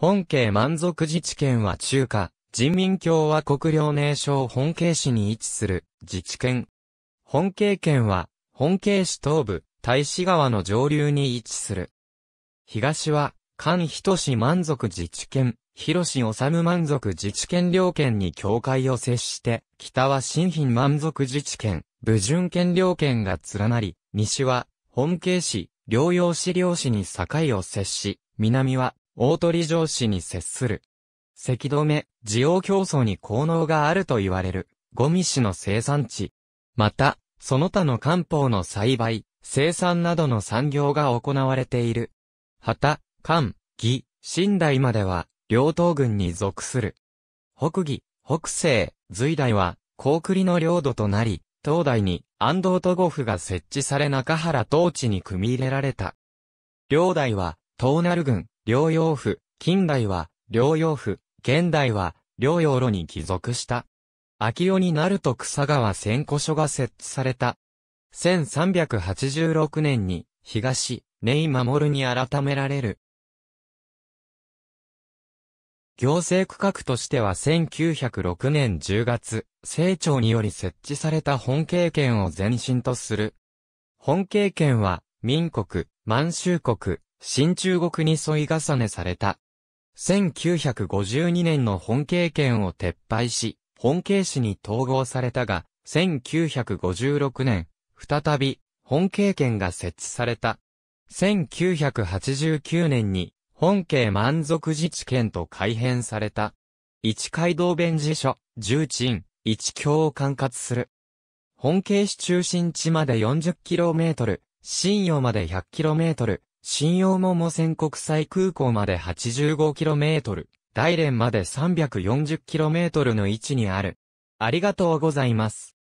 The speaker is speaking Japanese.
本家満足自治県は中華、人民共和国領名省本家市に位置する自治県。本家県は、本家市東部、大使川の上流に位置する。東は、関人市満足自治県、広市治満足自治県両県に境界を接して、北は新品満足自治県、武順県両県が連なり、西は、本家市、療養市両市に境を接し、南は、大鳥城市に接する。石止め、需要競争に効能があると言われる、ゴミ市の生産地。また、その他の漢方の栽培、生産などの産業が行われている。旗、漢、義、新代までは、両東軍に属する。北義、北西、隋代は、高栗の領土となり、東大に安藤都護府が設置され中原統治に組み入れられた。領代は、東る軍、療養府、近代は、療養府、現代は、療養路に帰属した。秋代になると草川千古所が設置された。1386年に、東、根井守に改められる。行政区画としては1906年10月、政庁により設置された本経験を前身とする。本経験は、民国、満州国、新中国に添い重ねされた。1952年の本経験を撤廃し、本経市に統合されたが、1956年、再び、本経験が設置された。1989年に、本慶満足自治県と改編された。一街道弁事所、重鎮、一京を管轄する。本慶市中心地まで 40km、新与まで 100km、新用桃線国際空港まで 85km、大連まで 340km の位置にある。ありがとうございます。